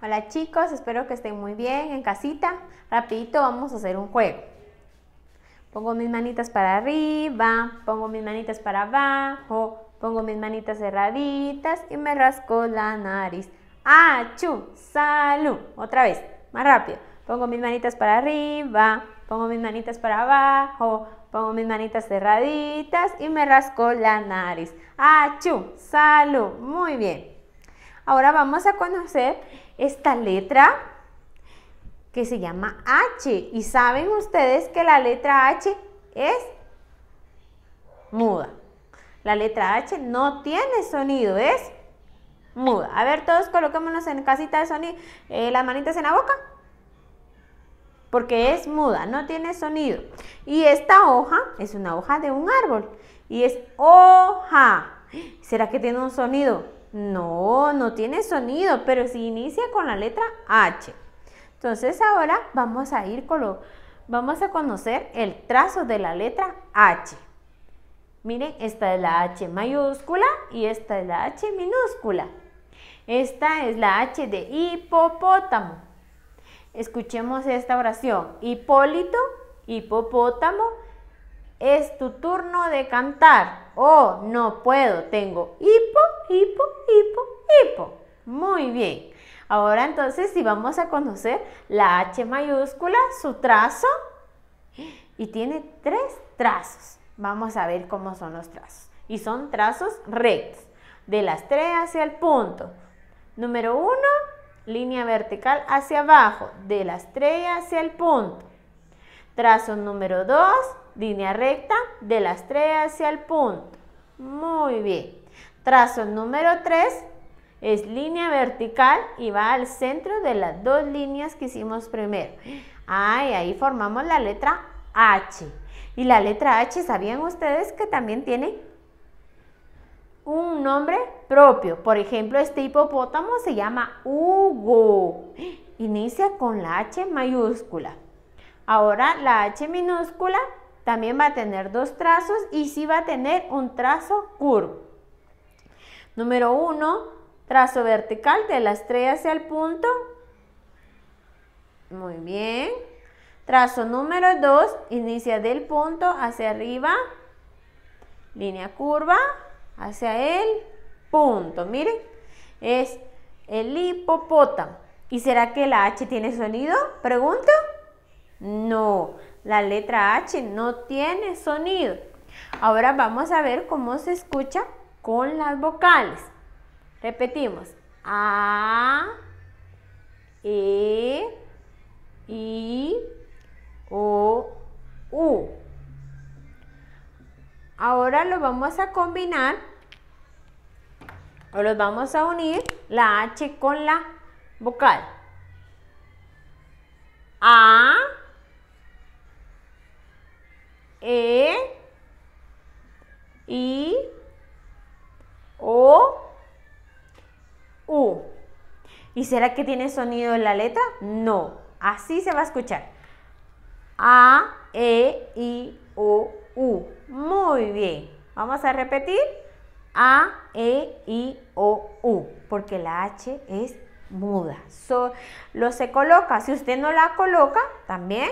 Hola chicos, espero que estén muy bien en casita. Rapidito vamos a hacer un juego. Pongo mis manitas para arriba, pongo mis manitas para abajo, pongo mis manitas cerraditas y me rasco la nariz. Achú, ¡Salud! Otra vez, más rápido. Pongo mis manitas para arriba, pongo mis manitas para abajo, pongo mis manitas cerraditas y me rasco la nariz. Achú, ¡Salud! Muy bien. Ahora vamos a conocer esta letra que se llama H. Y saben ustedes que la letra H es muda. La letra H no tiene sonido, es muda. A ver, todos coloquémonos en casita de sonido, eh, las manitas en la boca. Porque es muda, no tiene sonido. Y esta hoja es una hoja de un árbol. Y es hoja. ¿Será que tiene un sonido? No, no tiene sonido, pero se inicia con la letra H. Entonces ahora vamos a ir con lo, vamos a conocer el trazo de la letra H. Miren, esta es la H mayúscula y esta es la H minúscula. Esta es la H de hipopótamo. Escuchemos esta oración. Hipólito, hipopótamo, es tu turno de cantar. Oh, no puedo, tengo hipo hipo, hipo, hipo. Muy bien. Ahora entonces si vamos a conocer la H mayúscula, su trazo, y tiene tres trazos. Vamos a ver cómo son los trazos. Y son trazos rectos, de las tres hacia el punto. Número uno, línea vertical hacia abajo, de la estrella hacia el punto. Trazo número dos, línea recta, de la estrella hacia el punto. Muy bien. Trazo número 3 es línea vertical y va al centro de las dos líneas que hicimos primero. ahí formamos la letra H. Y la letra H, ¿sabían ustedes que también tiene un nombre propio? Por ejemplo, este hipopótamo se llama Hugo. Inicia con la H mayúscula. Ahora la H minúscula también va a tener dos trazos y sí va a tener un trazo curvo. Número 1, trazo vertical de la estrella hacia el punto. Muy bien. Trazo número 2, inicia del punto hacia arriba, línea curva, hacia el punto. Miren, es el hipopótamo. ¿Y será que la H tiene sonido? Pregunto. No, la letra H no tiene sonido. Ahora vamos a ver cómo se escucha con las vocales. Repetimos. A, E, I, O, U. Ahora lo vamos a combinar o los vamos a unir la H con la vocal. A, E, I, ¿Y será que tiene sonido en la letra? No, así se va a escuchar. A, E, I, O, U. Muy bien. Vamos a repetir. A, E, I, O, U. Porque la H es muda. lo se coloca. Si usted no la coloca, también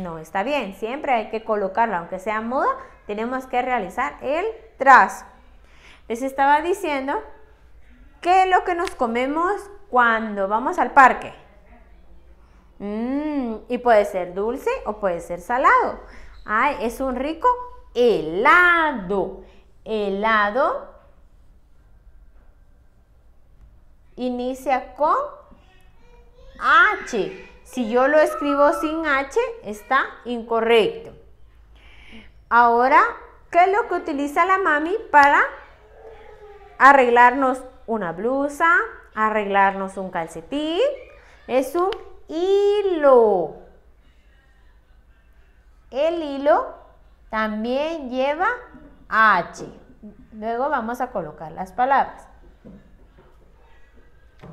no está bien. Siempre hay que colocarla. Aunque sea muda, tenemos que realizar el trazo. Les estaba diciendo que lo que nos comemos cuando vamos al parque. Mm, y puede ser dulce o puede ser salado. Ay, es un rico helado. Helado inicia con H. Si yo lo escribo sin H, está incorrecto. Ahora, ¿qué es lo que utiliza la mami para arreglarnos una blusa, arreglarnos un calcetín es un hilo. El hilo también lleva H. Luego vamos a colocar las palabras.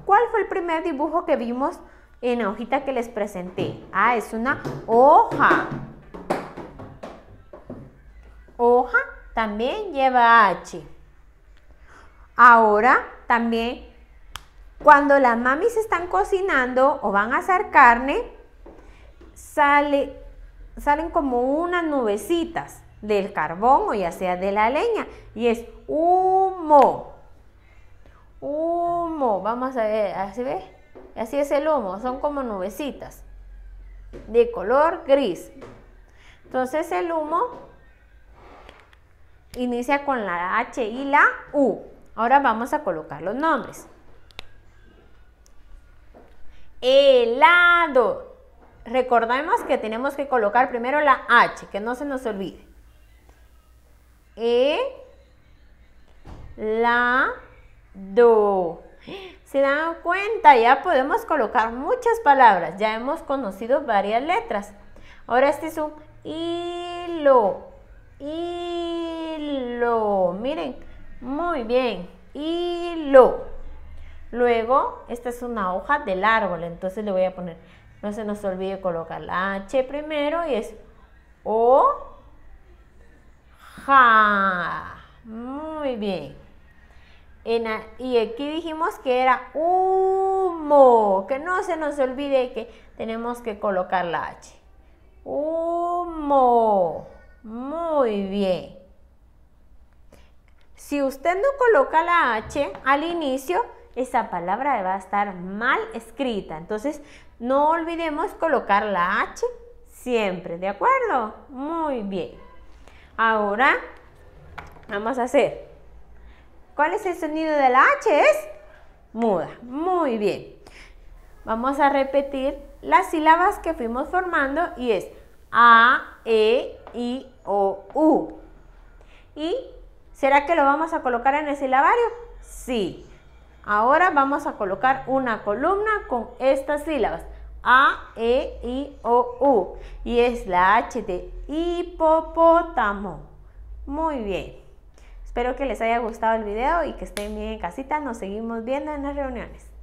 ¿Cuál fue el primer dibujo que vimos en la hojita que les presenté? Ah, es una hoja. Hoja también lleva H. Ahora también cuando las mamis están cocinando o van a hacer carne, sale, salen como unas nubecitas del carbón o ya sea de la leña y es humo. Humo, vamos a ver, así así es el humo, son como nubecitas de color gris. Entonces el humo inicia con la H y la U. Ahora vamos a colocar los nombres helado. Recordemos que tenemos que colocar primero la H, que no se nos olvide. E, la, do. ¿Se dan cuenta? Ya podemos colocar muchas palabras. Ya hemos conocido varias letras. Ahora este es un hilo. Hilo. Miren. Muy bien. Hilo. Luego, esta es una hoja del árbol, entonces le voy a poner, no se nos olvide colocar la H primero y es O, Ja. Muy bien. y aquí dijimos que era humo, que no se nos olvide que tenemos que colocar la H. Humo. Muy bien. Si usted no coloca la H al inicio, esa palabra va a estar mal escrita. Entonces, no olvidemos colocar la H siempre, ¿de acuerdo? Muy bien. Ahora vamos a hacer. ¿Cuál es el sonido de la H? Es muda. Muy bien. Vamos a repetir las sílabas que fuimos formando y es A, E, I, O, U. ¿Y será que lo vamos a colocar en el silabario? Sí. Ahora vamos a colocar una columna con estas sílabas. A, E, I, O, U. Y es la H de hipopótamo. Muy bien. Espero que les haya gustado el video y que estén bien en casita. Nos seguimos viendo en las reuniones.